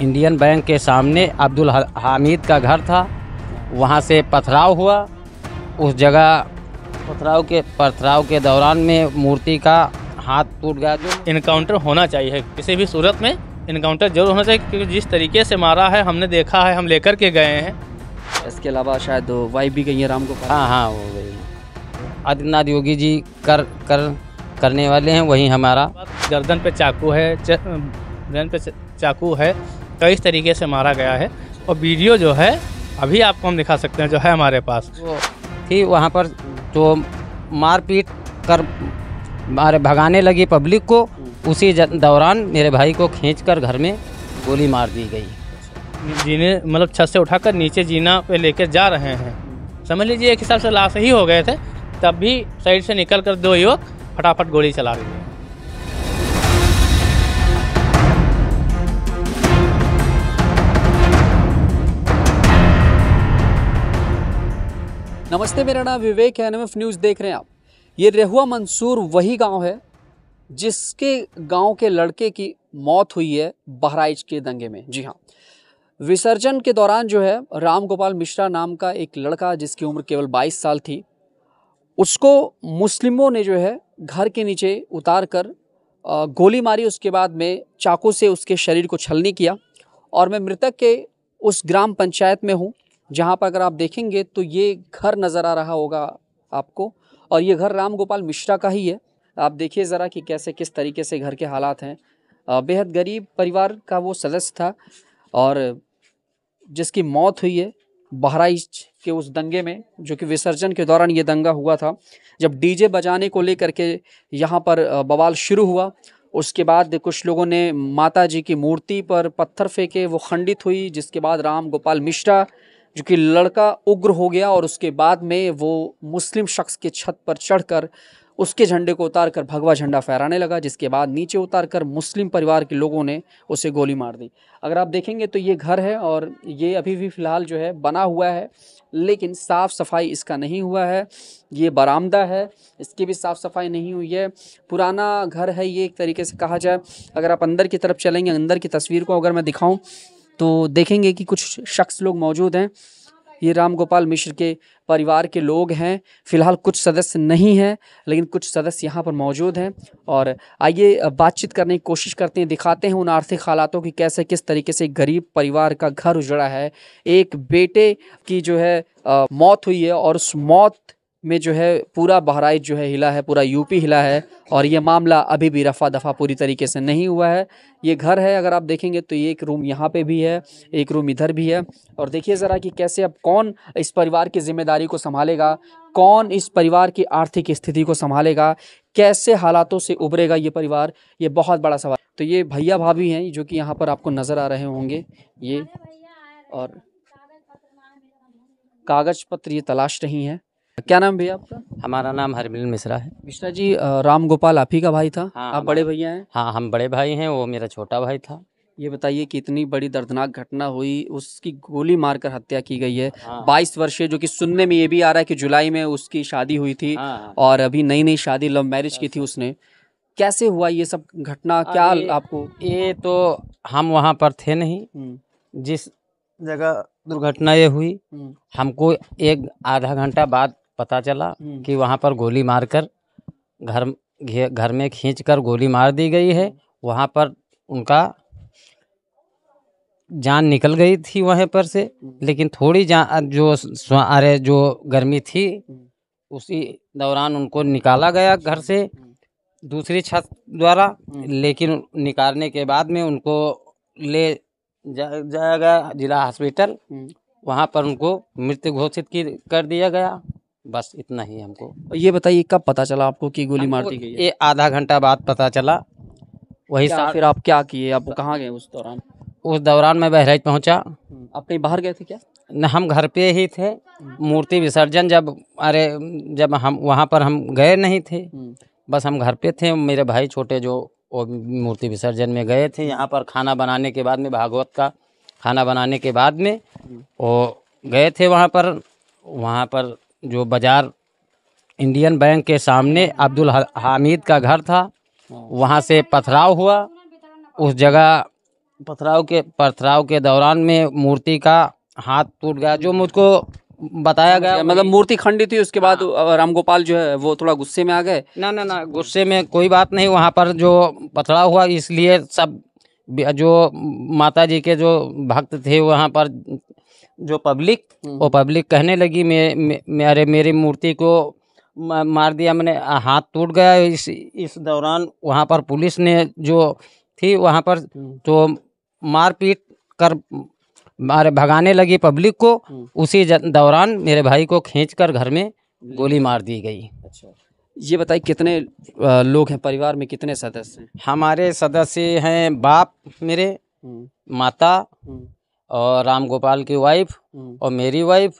Indian bank के सामने अब्दुल हामिद का घर था वहाँ से पथराव हुआ उस जगह पथराव के पथराव के दौरान में मूर्ति का हाथ टूट गया जो इनकाउंटर होना चाहिए किसी भी सूरत में इनकाउंटर जरूर होना चाहिए क्योंकि जिस तरीके से मारा है हमने देखा है हम लेकर के गए हैं इसके अलावा शायद वाई भी गई है राम को हाँ हाँ वो गई आदित्यनाथ योगी जी कर कर करने वाले हैं वहीं हमारा गर्दन पे चाकू है गर्दन पे चाकू है तो इस तरीके से मारा गया है और वीडियो जो है अभी आपको हम दिखा सकते हैं जो है हमारे पास वो थी वहाँ पर जो मारपीट कर मारे भगाने लगी पब्लिक को उसी दौरान मेरे भाई को खींच कर घर में गोली मार दी गई जीने मतलब छत से उठाकर नीचे जीना पे लेकर जा रहे हैं समझ लीजिए एक हिसाब से लाश ही हो गए थे तब भी साइड से निकल कर दो युवक फटाफट गोली चला रही है नमस्ते मेरा नाम विवेक है एन न्यूज़ देख रहे हैं आप ये रेहुआ मंसूर वही गांव है जिसके गांव के लड़के की मौत हुई है बहराइच के दंगे में जी हाँ विसर्जन के दौरान जो है राम गोपाल मिश्रा नाम का एक लड़का जिसकी उम्र केवल 22 साल थी उसको मुस्लिमों ने जो है घर के नीचे उतार कर गोली मारी उसके बाद में चाकू से उसके शरीर को छलनी किया और मैं मृतक के उस ग्राम पंचायत में हूँ जहाँ पर अगर आप देखेंगे तो ये घर नज़र आ रहा होगा आपको और ये घर राम गोपाल मिश्रा का ही है आप देखिए ज़रा कि कैसे किस तरीके से घर के हालात हैं बेहद गरीब परिवार का वो सदस्य था और जिसकी मौत हुई है बहराइच के उस दंगे में जो कि विसर्जन के दौरान ये दंगा हुआ था जब डीजे बजाने को लेकर के यहाँ पर बवाल शुरू हुआ उसके बाद कुछ लोगों ने माता जी की मूर्ति पर पत्थर फेंके वो खंडित हुई जिसके बाद राम गोपाल मिश्रा जो कि लड़का उग्र हो गया और उसके बाद में वो मुस्लिम शख्स के छत पर चढ़कर उसके झंडे को उतार कर भगवा झंडा फहराने लगा जिसके बाद नीचे उतार कर मुस्लिम परिवार के लोगों ने उसे गोली मार दी अगर आप देखेंगे तो ये घर है और ये अभी भी फ़िलहाल जो है बना हुआ है लेकिन साफ़ सफाई इसका नहीं हुआ है ये बरामदा है इसकी भी साफ़ सफाई नहीं हुई है पुराना घर है ये एक तरीके से कहा जाए अगर आप अंदर की तरफ चलेंगे अंदर की तस्वीर को अगर मैं दिखाऊँ तो देखेंगे कि कुछ शख्स लोग मौजूद हैं ये राम गोपाल मिश्र के परिवार के लोग हैं फिलहाल कुछ सदस्य नहीं हैं लेकिन कुछ सदस्य यहाँ पर मौजूद हैं और आइए बातचीत करने की कोशिश करते हैं दिखाते हैं उन आर्थिक हालातों की कैसे किस तरीके से गरीब परिवार का घर उजड़ा है एक बेटे की जो है आ, मौत हुई है और उस मौत में जो है पूरा बहराइच जो है हिला है पूरा यूपी हिला है और ये मामला अभी भी रफ़ा दफ़ा पूरी तरीके से नहीं हुआ है ये घर है अगर आप देखेंगे तो ये एक रूम यहाँ पे भी है एक रूम इधर भी है और देखिए ज़रा कि कैसे अब कौन इस परिवार की जिम्मेदारी को संभालेगा कौन इस परिवार की आर्थिक स्थिति को संभालेगा कैसे हालातों से उभरेगा ये परिवार ये बहुत बड़ा सवाल तो ये भैया भाभी हैं जो कि यहाँ पर आपको नज़र आ रहे होंगे ये और कागज़ पत्र ये तलाश रही हैं क्या नाम भैया आपका हमारा नाम हरमिलन मिश्रा है मिश्रा जी राम गोपाल आप ही का भाई था हाँ, आप बड़े भैया हैं हाँ हम बड़े भाई हैं वो मेरा छोटा भाई था ये बताइए कि इतनी बड़ी दर्दनाक घटना हुई उसकी गोली मारकर हत्या की गई है हाँ। 22 वर्षीय जो कि सुनने में ये भी आ रहा है कि जुलाई में उसकी शादी हुई थी हाँ।, हाँ। और अभी नई नई शादी लव मैरिज की थी अच्छा, उसने कैसे हुआ ये सब घटना क्या आपको ये तो हम वहाँ पर थे नहीं हम्म। जिस जगह दुर्घटना ये हुई हम्म। हमको एक आधा घंटा बाद पता चला हम्म। कि वहाँ पर गोली मारकर घर घर में खींच कर गोली मार दी गई है वहाँ पर उनका जान निकल गई थी वहाँ पर से हम्म। लेकिन थोड़ी जान जो अरे जो गर्मी थी हम्म। उसी दौरान उनको निकाला गया घर से दूसरी छत द्वारा लेकिन निकालने के बाद में उनको ले जाया गया जिला हॉस्पिटल वहाँ पर उनको मृत्यु घोषित की कर दिया गया बस इतना ही हमको और ये बताइए कब पता चला आपको कि गोली मार दी गई ये आधा घंटा बाद पता चला वही साथ फिर आप क्या किए आप कहाँ गए उस दौरान उस दौरान मैं बहराइच पहुँचा हम्म, आप कहीं बाहर गए थे क्या न हम घर पे ही थे हम्म। मूर्ति विसर्जन जब अरे जब हम वहाँ पर हम गए नहीं थे हम्म। बस हम घर पे थे मेरे भाई छोटे जो वो मूर्ति विसर्जन में गए थे यहाँ पर खाना बनाने के बाद में भागवत का खाना बनाने के बाद में वो गए थे वहाँ पर वहाँ पर जो बाज़ार इंडियन बैंक के सामने अब्दुल हामिद का घर था वहाँ से पथराव हुआ उस जगह पथराव के पथराव के दौरान में मूर्ति का हाथ टूट गया जो मुझको बताया गया मतलब मूर्ति खंडित थी उसके बाद हाँ। रामगोपाल जो है वो थोड़ा गुस्से में आ गए ना ना ना गुस्से में कोई बात नहीं वहाँ पर जो पथराव हुआ इसलिए सब जो माता जी के जो भक्त थे वहाँ पर जो पब्लिक हम्म। वो पब्लिक कहने लगी मे, मेरे मेरी मूर्ति को मार दिया मैंने हाथ टूट गया इस इस दौरान वहाँ पर पुलिस ने जो थी वहाँ पर हम्म। तो मारपीट कर मारे भगाने लगी पब्लिक को हम्म। उसी दौरान मेरे भाई को खींचकर घर में गोली मार दी गई अच्छा ये बताइए कितने लोग हैं परिवार में कितने सदस्य हैं हमारे सदस्य हैं बाप मेरे माता और राम गोपाल की वाइफ हम्म। और मेरी वाइफ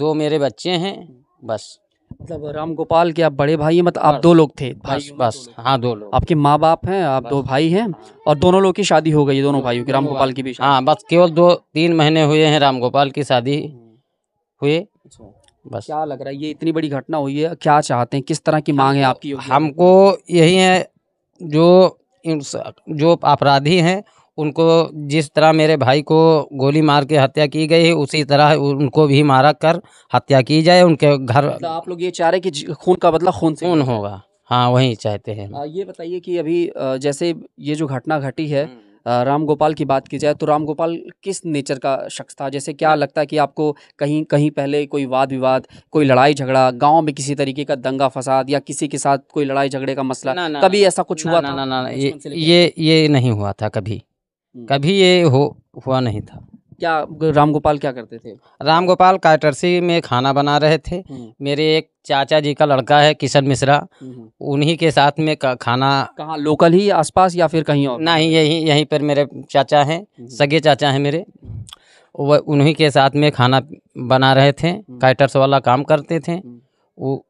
दो मेरे बच्चे हैं बस मतलब राम गोपाल के आप बड़े भाई हैं मतलब आप दो लोग थे बस बस हाँ दो लोग आपके माँ बाप हैं आप दो भाई हैं और दोनों लोग की शादी हो गई दोनों भाइयों की राम गोपाल की भी हाँ बस केवल दो तीन महीने हुए हैं राम गोपाल की शादी हम्म। हुए अच्छा। बस क्या लग रहा है ये इतनी बड़ी घटना हुई है क्या चाहते हैं किस तरह की मांग है आपकी हमको यही है जो जो अपराधी हैं उनको जिस तरह मेरे भाई को गोली मार के हत्या की गई है उसी तरह उनको भी मारा कर हत्या की जाए उनके घर तो आप लोग ये चाह रहे कि खून का बदला खून से खून होगा हाँ वही चाहते हैं आ, ये बताइए कि अभी जैसे ये जो घटना घटी है राम गोपाल की बात की जाए तो राम गोपाल किस नेचर का शख्स था जैसे क्या लगता है कि आपको कहीं कहीं पहले कोई वाद विवाद कोई लड़ाई झगड़ा गांव में किसी तरीके का दंगा फसाद या किसी के साथ कोई लड़ाई झगड़े का मसला ना, ना, कभी ऐसा कुछ ना, हुआ ना, था ना, ना, ना, ये ये ये नहीं हुआ था कभी हम्म। कभी ये हो हुआ नहीं था क्या राम गोपाल क्या करते थे राम गोपाल काटरसी में खाना बना रहे थे हम्म। मेरे एक चाचा जी का लड़का है किशन मिश्रा हम्म। उन्हीं के साथ में खाना कहाँ लोकल ही आसपास या फिर कहीं और नहीं यहीं यहीं पर मेरे चाचा हैं सगे चाचा हैं मेरे वह उन्हीं के साथ में खाना बना रहे थे काइटर्स वाला काम करते थे वो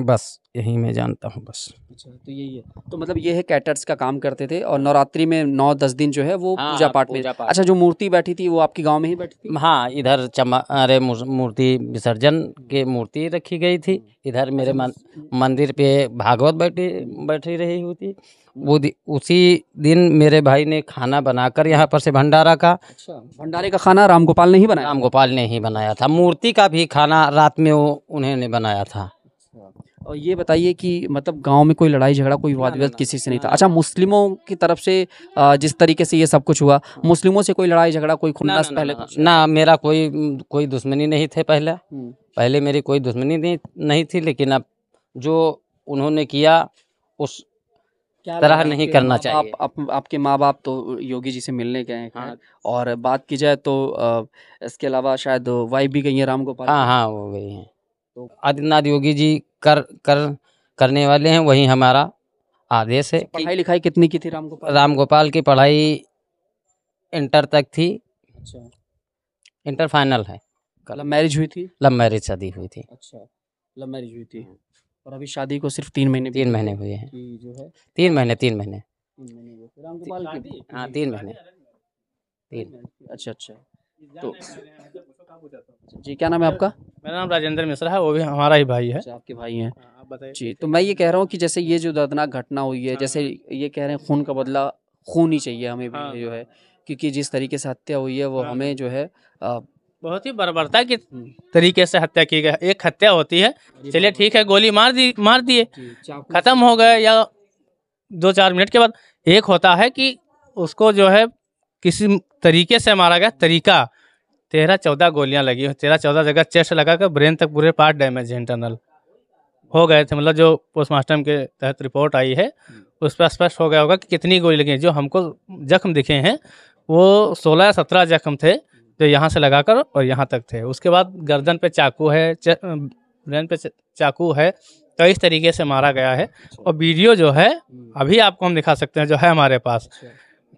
बस यही मैं जानता हूँ बस अच्छा तो यही है तो मतलब ये है कैटर्स का काम करते थे और नवरात्रि में नौ दस दिन जो है वो हाँ, पूजा पाठ में अच्छा जो मूर्ति बैठी थी वो आपके गांव में ही बैठी थी हाँ इधर चमा अरे मूर्ति विसर्जन की मूर्ति रखी गई थी इधर मेरे अच्छा, मन, मंदिर पे भागवत बैठी बैठी रही हुई थी वो दि, उसी दिन मेरे भाई ने खाना बनाकर यहाँ पर से भंडारा का अच्छा भंडारे का खाना राम गोपाल ने ही बनाया राम गोपाल ने ही बनाया था मूर्ति का भी खाना रात में वो उन्होंने बनाया था हाँ। और ये बताइए कि मतलब गांव में कोई लड़ाई झगड़ा कोई वाद विवाद किसी से नहीं था अच्छा मुस्लिमों की तरफ से जिस तरीके से ये सब कुछ हुआ हाँ। मुस्लिमों से कोई लड़ाई झगड़ा कोई खुन्नस पहले ना मेरा कोई कोई दुश्मनी नहीं थे पहले हम्म। पहले मेरी कोई दुश्मनी नहीं नहीं थी लेकिन अब जो उन्होंने किया उस तरह नहीं करना चाहिए आप, आप आपके माँ बाप तो योगी जी से मिलने गए हैं हाँ। और बात की जाए तो आ, इसके अलावा शायद वाइफ भी गई है राम गोपाल हाँ हाँ वो गई हैं तो आदित्यनाथ योगी जी कर कर करने वाले हैं वही हमारा आदेश है तो पढ़ाई लिखाई कितनी की थी राम गोपाल राम गोपाल की पढ़ाई इंटर तक थी अच्छा इंटर फाइनल है लव मैरिज हुई थी लव मैरिज शादी हुई थी अच्छा लव मैरिज हुई थी और अभी शादी को सिर्फ तीन महीने तीन महीने हुए हैं जो है तीन महीने तीन महीने राम गोपाल हाँ तीन महीने तीन अच्छा अच्छा तो जी क्या नाम है आपका मेरा नाम राजेंद्र मिश्रा है वो भी हमारा ही भाई है अच्छा, आपके भाई हैं हाँ, जी तो मैं ये कह रहा हूँ कि जैसे ये जो दर्दनाक घटना हुई है हाँ। जैसे ये कह रहे हैं खून का बदला खून ही चाहिए हमें भी हाँ, जो है क्योंकि जिस तरीके से हत्या हुई है वो हमें जो है बहुत ही बर्बरता की हम्म। तरीके से हत्या की गई एक हत्या होती है चलिए ठीक है गोली मार दी मार दिए खत्म हो गए या दो चार मिनट के बाद एक होता है कि उसको जो है किसी तरीके से मारा गया तरीका तेरह चौदह गोलियां लगी तेरह चौदह जगह चेस्ट लगा कर ब्रेन तक पूरे पार्ट डैमेज है इंटरनल हो गए थे मतलब जो पोस्टमार्टम के तहत रिपोर्ट आई है उस पर स्पष्ट हो गया होगा कि कितनी गोली लगी जो हमको जख्म दिखे हैं वो सोलह या सत्रह जख्म थे जो यहाँ से लगा कर और यहाँ तक थे उसके बाद गर्दन पे चाकू है ब्रेन पे चाकू है तो इस तरीके से मारा गया है और वीडियो जो है हम्म। अभी आपको हम दिखा सकते हैं जो है हमारे पास अच्छा।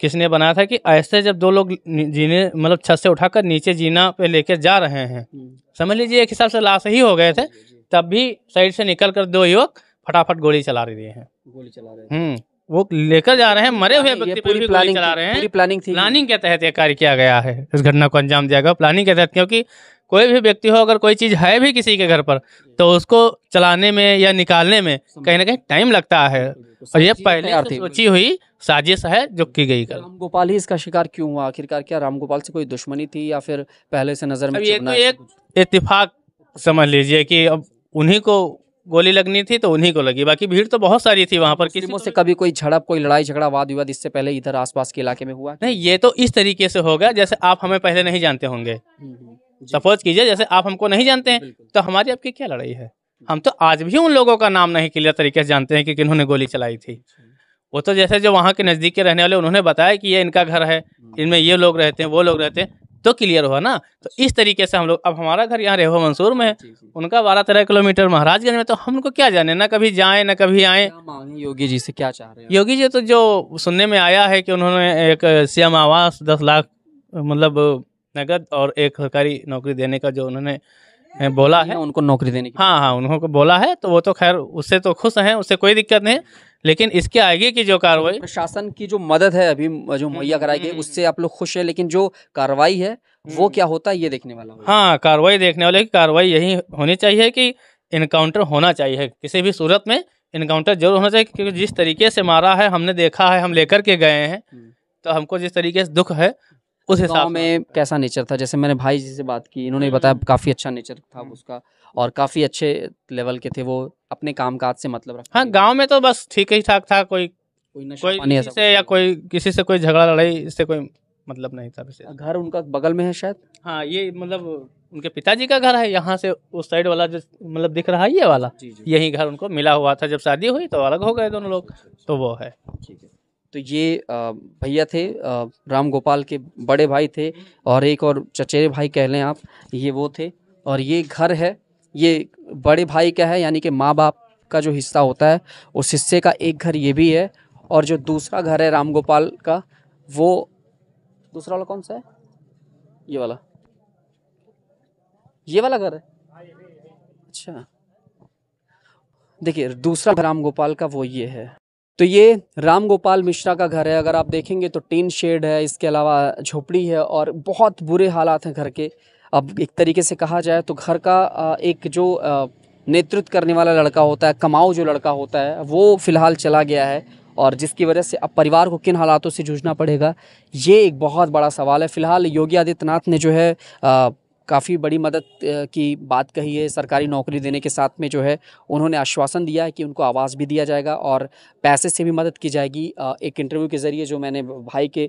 किसने बनाया था कि ऐसे जब दो लोग जीने मतलब छत से उठाकर नीचे जीना पे लेकर जा रहे हैं हम्म। समझ लीजिए एक हिसाब से लाश ही हो गए थे तब भी साइड से निकल कर दो युवक फटाफट गोली चला रहे हैं गोली चला रहे हैं हम्म, वो लेकर जा रहे हैं मरे हुए व्यक्ति पर भी गोली चला रहे हैं प्लानिंग थी प्लानिंग के तहत यह कार्य किया गया है इस घटना को अंजाम दिया गया प्लानिंग के तहत क्योंकि कोई भी व्यक्ति हो अगर कोई चीज है भी किसी के घर पर तो उसको चलाने में या निकालने में कहीं ना कहीं टाइम लगता है तो और ये पहले सोची हुई साजिश है जो की गई कल राम गोपाल ही इसका शिकार क्यों हुआ आखिरकार क्या राम गोपाल से कोई दुश्मनी थी या फिर पहले से नजर में ये तो एक इतफाक समझ लीजिए कि अब उन्हीं को गोली लगनी थी तो उन्हीं को लगी बाकी भीड़ तो बहुत सारी थी वहां पर किसी से कभी कोई झड़प कोई लड़ाई झगड़ा वाद विवाद इससे पहले इधर आसपास के इलाके में हुआ नहीं ये तो इस तरीके से होगा जैसे आप हमें पहले नहीं जानते होंगे हम्म, हम्म, सपोज कीजिए जैसे आप हमको नहीं जानते हैं तो हमारी आपकी क्या लड़ाई है हम तो आज भी उन लोगों का नाम नहीं क्लियर तरीके से जानते हैं कि किन्होंने गोली चलाई थी वो तो जैसे जो वहाँ के नज़दीक के रहने वाले उन्होंने बताया कि ये इनका घर है हम्म। इनमें ये लोग रहते हैं वो लोग रहते हैं तो क्लियर हुआ ना तो इस तरीके से हम लोग अब हमारा घर यहाँ रेहो मंसूर में है उनका बारह तेरह किलोमीटर महाराजगंज में तो हमको क्या जाने ना कभी जाए ना कभी आए योगी जी से क्या चाह रहे हैं योगी जी तो जो सुनने में आया है कि उन्होंने एक सीएम आवास दस लाख मतलब नगद और एक सरकारी नौकरी देने का जो उन्होंने बोला है उनको नौकरी देने की हाँ हाँ उन्होंने बोला है तो वो तो खैर उससे तो खुश हैं उससे कोई दिक्कत नहीं लेकिन इसके आगे की जो कार्रवाई प्रशासन की जो मदद है अभी जो हम्म, मुहैया कराई गई हम्म, उससे हम्म। आप लोग खुश हैं लेकिन जो कार्रवाई है वो क्या होता है ये देखने वाला हाँ कार्रवाई देखने वाले की कार्रवाई यही होनी चाहिए कि इनकाउंटर होना चाहिए किसी भी सूरत में इनकाउंटर जरूर होना चाहिए क्योंकि जिस तरीके से मारा है हमने देखा है हम लेकर के गए हैं तो हमको जिस तरीके से दुख है उस हिसाब में कैसा नेचर था जैसे मैंने भाई जी से बात की इन्होंने हम्म, बताया हम्म। काफ़ी अच्छा नेचर था हम्म। उसका और काफ़ी अच्छे लेवल के थे वो अपने काम काज से मतलब रखा हाँ गाँव में तो बस ठीक ही ठाक था कोई कोई किसी से या कोई किसी से कोई झगड़ा लड़ाई इससे कोई मतलब नहीं था वैसे घर उनका बगल में है शायद हाँ ये मतलब उनके पिताजी का घर है यहाँ से उस साइड वाला जो मतलब दिख रहा है ये वाला यही घर उनको मिला हुआ था जब शादी हुई तो अलग हो गए दोनों लोग अच्छा, अच्छा, अच्छा। तो वो है ठीक है तो ये भैया थे राम गोपाल के बड़े भाई थे और एक और चचेरे भाई कह लें आप ये वो थे और ये घर है ये बड़े भाई का है यानी कि माँ बाप का जो हिस्सा होता है उस हिस्से का एक घर ये भी है और जो दूसरा घर है राम गोपाल का वो दूसरा वाला कौन सा है ये वाला ये वाला घर है अच्छा देखिए दूसरा राम गोपाल का वो ये है तो ये राम गोपाल मिश्रा का घर है अगर आप देखेंगे तो टीन शेड है इसके अलावा झोपड़ी है और बहुत बुरे हालात हैं घर के अब एक तरीके से कहा जाए तो घर का एक जो नेतृत्व करने वाला लड़का होता है कमाऊ जो लड़का होता है वो फ़िलहाल चला गया है और जिसकी वजह से अब परिवार को किन हालातों से जूझना पड़ेगा ये एक बहुत बड़ा सवाल है फिलहाल योगी आदित्यनाथ ने जो है काफ़ी बड़ी मदद की बात कही है सरकारी नौकरी देने के साथ में जो है उन्होंने आश्वासन दिया है कि उनको आवाज़ भी दिया जाएगा और पैसे से भी मदद की जाएगी एक इंटरव्यू के ज़रिए जो मैंने भाई के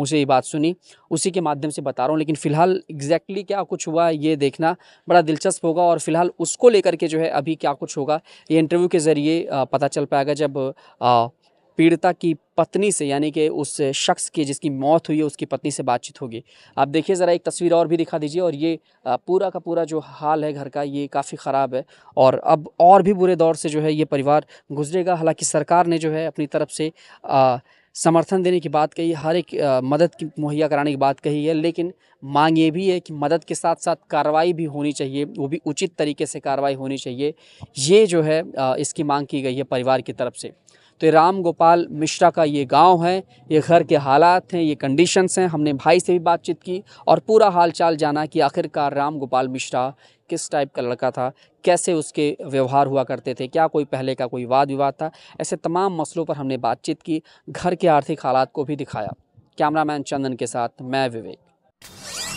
मुझे ये बात सुनी उसी के माध्यम से बता रहा हूँ लेकिन फ़िलहाल एग्जैक्टली क्या कुछ हुआ ये देखना बड़ा दिलचस्प होगा और फ़िलहाल उसको लेकर के जो है अभी क्या कुछ होगा ये इंटरव्यू के ज़रिए पता चल पाएगा जब पीड़िता की पत्नी से यानी कि उस शख्स की जिसकी मौत हुई है उसकी पत्नी से बातचीत होगी आप देखिए ज़रा एक तस्वीर और भी दिखा दीजिए और ये पूरा का पूरा जो हाल है घर का ये काफ़ी ख़राब है और अब और भी बुरे दौर से जो है ये परिवार गुजरेगा हालांकि सरकार ने जो है अपनी तरफ से आ, समर्थन देने की बात कही हर एक आ, मदद की मुहैया कराने की बात कही है लेकिन मांग ये भी है कि मदद के साथ साथ कार्रवाई भी होनी चाहिए वो भी उचित तरीके से कार्रवाई होनी चाहिए ये जो है आ, इसकी मांग की गई है परिवार की तरफ से तो राम गोपाल मिश्रा का ये गांव है ये घर के हालात हैं ये कंडीशंस हैं हमने भाई से भी बातचीत की और पूरा हालचाल जाना कि आखिरकार राम गोपाल मिश्रा किस टाइप का लड़का था कैसे उसके व्यवहार हुआ करते थे क्या कोई पहले का कोई वाद विवाद था ऐसे तमाम मसलों पर हमने बातचीत की घर के आर्थिक हालात को भी दिखाया कैमरामैन चंदन के साथ मैं विवेक